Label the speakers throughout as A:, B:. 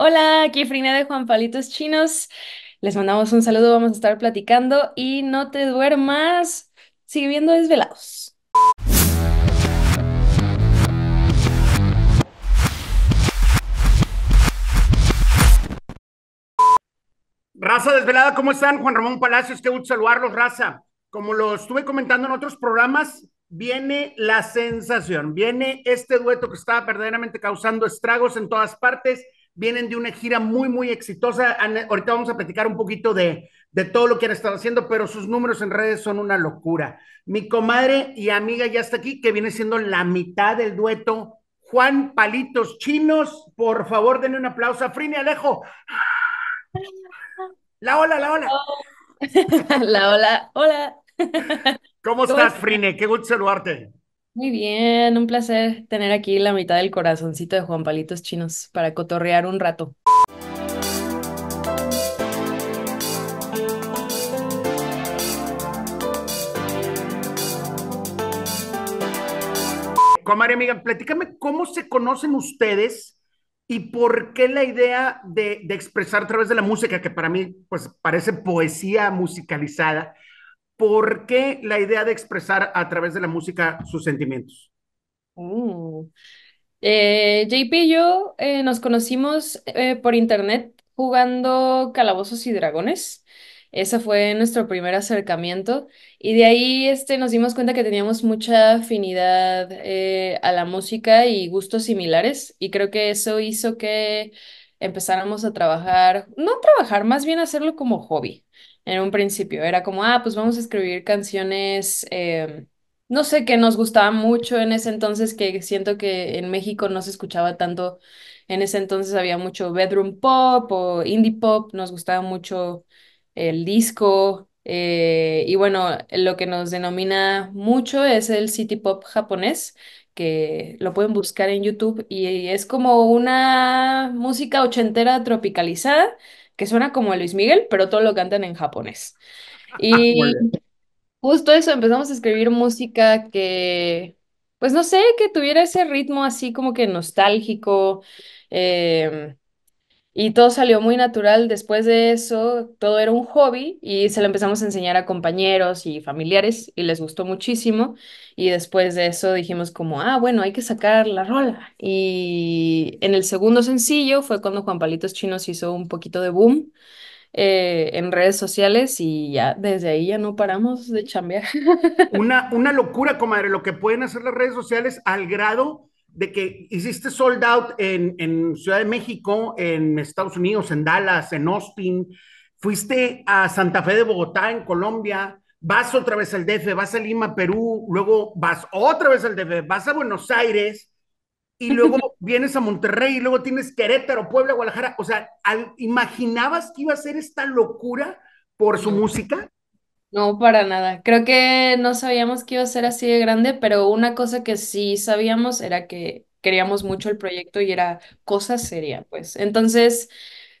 A: Hola, aquí Frina de Juan Palitos Chinos. Les mandamos un saludo, vamos a estar platicando y no te duermas. Sigue viendo desvelados.
B: Raza desvelada, ¿cómo están? Juan Ramón Palacios, qué gusto saludarlos, raza. Como lo estuve comentando en otros programas, viene la sensación, viene este dueto que estaba verdaderamente causando estragos en todas partes vienen de una gira muy, muy exitosa. Ahorita vamos a platicar un poquito de, todo lo que han estado haciendo, pero sus números en redes son una locura. Mi comadre y amiga ya está aquí, que viene siendo la mitad del dueto. Juan Palitos Chinos, por favor, denle un aplauso a Frini Alejo. La hola, la hola.
A: La hola, hola.
B: ¿Cómo, estás, Frine? Qué gusto saludarte.
A: Muy bien, un placer tener aquí la mitad del corazoncito de Juan Palitos Chinos para cotorrear un rato.
B: María amiga, platícame cómo se conocen ustedes y por qué la idea de, de expresar a través de la música, que para mí pues parece poesía musicalizada, ¿Por qué la idea de expresar a través de la música sus sentimientos?
A: Uh. Eh, JP y yo eh, nos conocimos eh, por internet jugando Calabozos y Dragones. Ese fue nuestro primer acercamiento y de ahí este, nos dimos cuenta que teníamos mucha afinidad a la música y gustos similares y creo que eso hizo que empezáramos a trabajar, no trabajar, más bien hacerlo como hobby en un principio. Era como, ah, pues vamos a escribir canciones, em, no sé, que nos gustaba mucho en ese entonces, que siento que en México no se escuchaba tanto. En ese entonces había mucho bedroom pop o indie pop, nos gustaba mucho el disco. Eh, y bueno, lo que nos denomina mucho es el city pop japonés, que lo pueden buscar en YouTube y es como una música ochentera tropicalizada que suena como Luis Miguel, pero todo lo cantan en japonés. Ah, y justo eso, empezamos a escribir música que, pues no sé, que tuviera ese ritmo así como que nostálgico. Eh, y todo salió muy natural. Después de eso, todo era un hobby y se lo empezamos a enseñar a compañeros y familiares y les gustó muchísimo. Y después de eso dijimos como, ah, bueno, hay que sacar la rola. Y en el segundo sencillo fue cuando Juan Palitos Chinos hizo un poquito de boom eh, en redes sociales y ya desde ahí ya no paramos de chambear.
B: Una, una locura, comadre,
A: lo que pueden hacer
B: las redes sociales al grado de que hiciste sold out en, Ciudad de México, en Estados Unidos, en Dallas, en Austin, fuiste a Santa Fe de Bogotá, en Colombia, vas otra vez al DF, vas a Lima, Perú, luego vas otra vez al DF, vas a Buenos Aires y luego vienes a Monterrey y luego tienes Querétaro, Puebla, Guadalajara. O sea, ¿imaginabas que iba a ser esta locura por su música?
A: No, para nada. Creo que no sabíamos que iba a ser así de grande, pero una cosa que sí sabíamos era que queríamos mucho el proyecto y era cosa seria, pues. Entonces,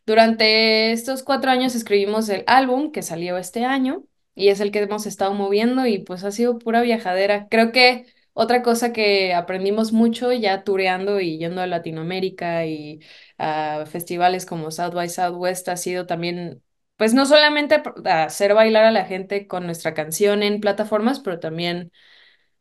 A: durante estos cuatro años escribimos el álbum que salió este año y es el que hemos estado moviendo y pues ha sido pura viajadera. Creo que otra cosa que aprendimos mucho ya tureando y yendo a Latinoamérica y a festivales como South by Southwest ha sido también pues no solamente hacer bailar a la gente con nuestra canción en plataformas, pero también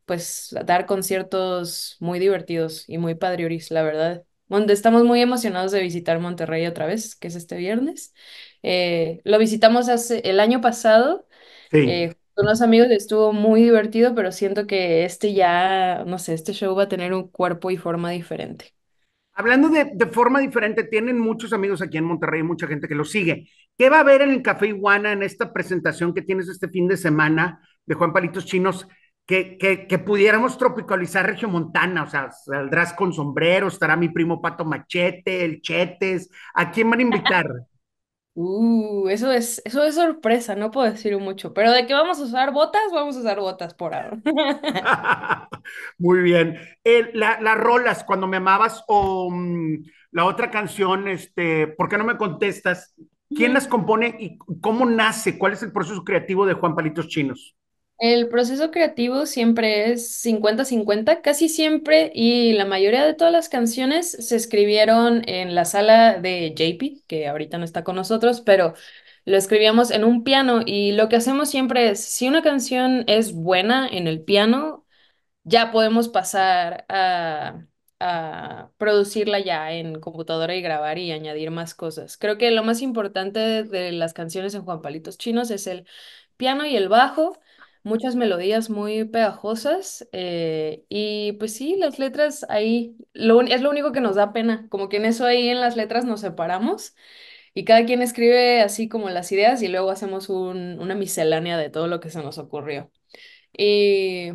A: pues dar conciertos muy divertidos y muy padrioris, la verdad. Donde estamos muy emocionados de visitar Monterrey otra vez, que es este viernes. Eh, lo visitamos hace el año pasado. Sí. Eh, con unos amigos estuvo muy divertido, pero siento que este ya, no sé, este show va a tener un cuerpo y forma diferente.
B: Hablando de, de, forma diferente, tienen muchos amigos aquí en Monterrey, mucha gente que lo sigue. ¿Qué va a haber en el Café Iguana en esta presentación que tienes este fin de semana de Juan Palitos Chinos? Que, pudiéramos tropicalizar Regiomontana, o sea, saldrás con sombrero, estará mi primo Pato Machete, el Chetes, ¿a quién van a invitar?
A: Uh, eso es, eso es sorpresa, no puedo decir mucho, pero de qué vamos a usar botas, vamos a usar botas por ahora.
B: Muy bien. las rolas, cuando me amabas, o mm, la otra canción, este, ¿por qué no me contestas? ¿Quién las compone y cómo nace? ¿Cuál es el proceso creativo de Juan Palitos Chinos?
A: El proceso creativo siempre es 50-50, casi siempre, y la mayoría de todas las canciones se escribieron en la sala de JP, que ahorita no está con nosotros, pero lo escribíamos en un piano y lo que hacemos siempre es, si una canción es buena en el piano, ya podemos pasar a a producirla ya en computadora y grabar y añadir más cosas. Creo que lo más importante de las canciones en Juan Palitos Chinos es el piano y el bajo, muchas melodías muy pegajosas eh, y pues sí, las letras ahí es lo único que nos da pena, como que en eso ahí en las letras nos separamos y cada quien escribe así como las ideas y luego hacemos una miscelánea de todo lo que se nos ocurrió. Y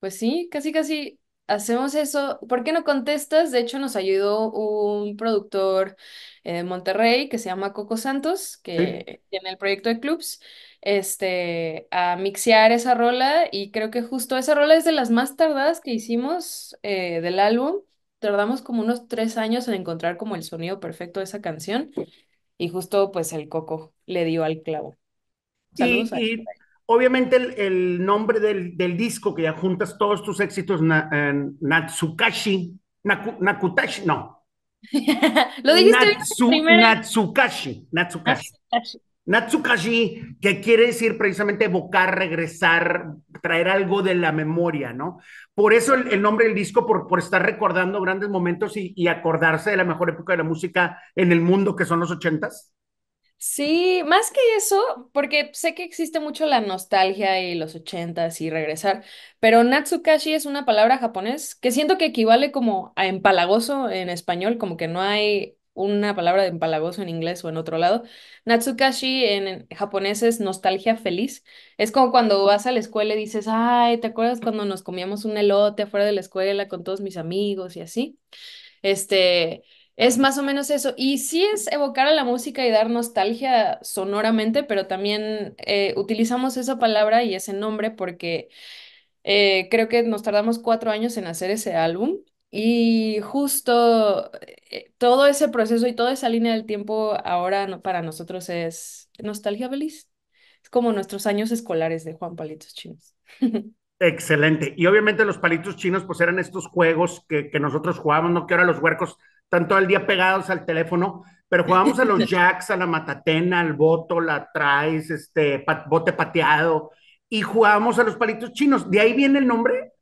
A: pues sí, casi casi hacemos eso. ¿Por qué no contestas? De hecho, nos ayudó un productor eh, de Monterrey que se llama Coco Santos, que tiene el proyecto de clubs, este, a mixear esa rola y creo que justo esa rola es de las más tardadas que hicimos eh, del álbum. Tardamos como unos tres años en encontrar como el sonido perfecto de esa canción y justo pues el Coco le dio al clavo. Saludos
B: Obviamente el, nombre del, disco que ya juntas todos tus éxitos, eh, Natsukashi, Nakutashi, no. Lo dijiste Natsukashi, Natsukashi. Natsukashi. que quiere decir precisamente evocar, regresar, traer algo de la memoria, ¿no? Por eso el, nombre del disco, por, por estar recordando grandes momentos y, y, acordarse de la mejor época de la música en el mundo, que son los ochentas.
A: Sí, más que eso, porque sé que existe mucho la nostalgia y los ochentas y regresar, pero Natsukashi es una palabra japonesa que siento que equivale como a empalagoso en español, como que no hay una palabra de empalagoso en inglés o en otro lado. Natsukashi en japonés es nostalgia feliz. Es como cuando vas a la escuela y dices, ay, ¿te acuerdas cuando nos comíamos un elote afuera de la escuela con todos mis amigos y así? Este, es más o menos eso. Y sí es evocar a la música y dar nostalgia sonoramente, pero también eh, utilizamos esa palabra y ese nombre porque eh, creo que nos tardamos cuatro años en hacer ese álbum. Y justo eh, todo ese proceso y toda esa línea del tiempo ahora para nosotros es nostalgia feliz. Es como nuestros años escolares de Juan Palitos Chinos.
B: Excelente. Y obviamente los palitos chinos pues eran estos juegos que, que nosotros jugábamos, ¿no? Que ahora los huercos están todo el día pegados al teléfono, pero jugábamos a los jacks, a la matatena, al boto, la traes, este, bote pateado, y jugábamos a los palitos chinos. ¿De ahí viene el nombre?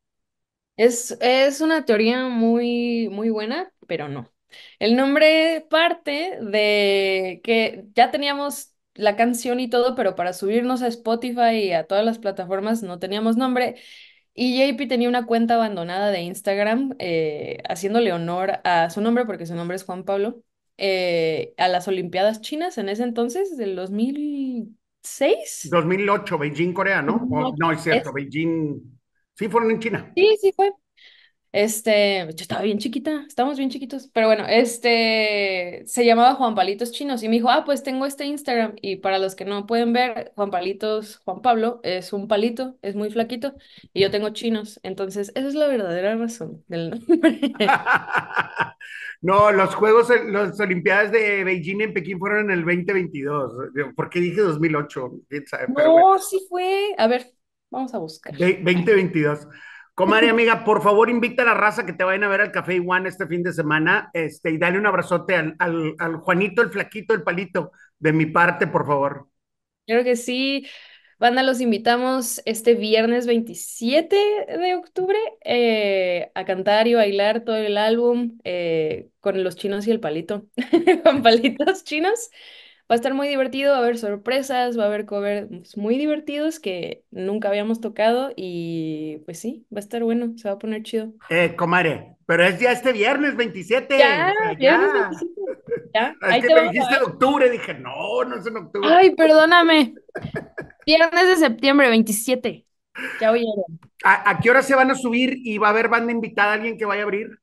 A: Es, es una teoría muy, muy buena, pero no. El nombre parte de que ya teníamos la canción y todo, pero para subirnos a Spotify y a todas las plataformas no teníamos nombre. Y JP tenía una cuenta abandonada de Instagram, eh, haciéndole honor a su nombre, porque su nombre es Juan Pablo, eh, a las Olimpiadas chinas en ese entonces, del 2006.
B: 2008, Beijing, Corea, ¿no? No, es cierto, Beijing. Sí, fueron en China.
A: Sí, sí fue. Este, yo estaba bien chiquita, estábamos bien chiquitos, pero bueno, este, se llamaba Juan Palitos Chinos y me dijo, ah, pues tengo este Instagram y para los que no pueden ver, Juan Palitos, Juan Pablo es un palito, es muy flaquito y yo tengo chinos, entonces esa es la verdadera razón del
B: no, los Juegos, las Olimpiadas de Beijing en Pekín fueron en el 2022, ¿por qué dije 2008? no,
A: sí fue, a ver, vamos a buscar.
B: 2022. Comadre amiga, por favor invita a la raza que te vayan a ver al Café Iguana este fin de semana este, y dale un abrazote al, al, Juanito, el flaquito, el palito, de mi parte, por favor.
A: Creo que sí. Banda, los invitamos este viernes 27 de octubre eh, a cantar y bailar todo el álbum eh, con los chinos y el palito, con palitos chinos va a estar muy divertido, va a haber sorpresas, va a haber covers muy divertidos que nunca habíamos tocado y pues sí, va a estar bueno, se va a poner chido.
B: Eh, Comare, pero es ya este viernes 27. Ya, viernes ya.
A: 27. Ya, ahí te dijiste
B: en octubre, dije, no, no es en octubre.
A: Ay, perdóname. viernes de septiembre 27. Ya oyeron. ¿A, ¿A qué
B: hora se van a subir y va a haber banda
A: invitada alguien que vaya a abrir?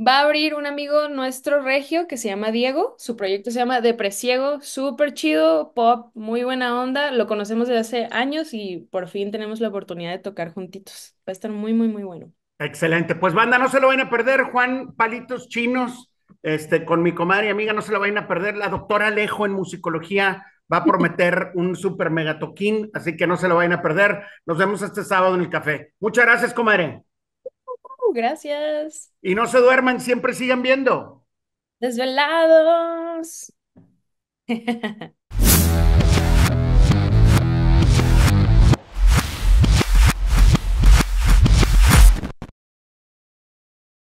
A: Va a abrir un amigo nuestro regio que se llama Diego. Su proyecto se llama Depresiego. Súper chido, pop, muy buena onda. Lo conocemos desde hace años y por fin tenemos la oportunidad de tocar juntitos. Va a estar muy, muy, muy bueno.
B: Excelente. Pues banda, no se lo van a perder, Juan Palitos Chinos, este, con mi comadre y amiga, no se lo vayan a perder. La doctora Alejo en musicología va a prometer un super mega toquín, así que no se lo vayan a perder. Nos vemos este sábado en el café. Muchas gracias, comadre
A: gracias.
B: Y no se duerman, siempre sigan viendo.
A: Desvelados.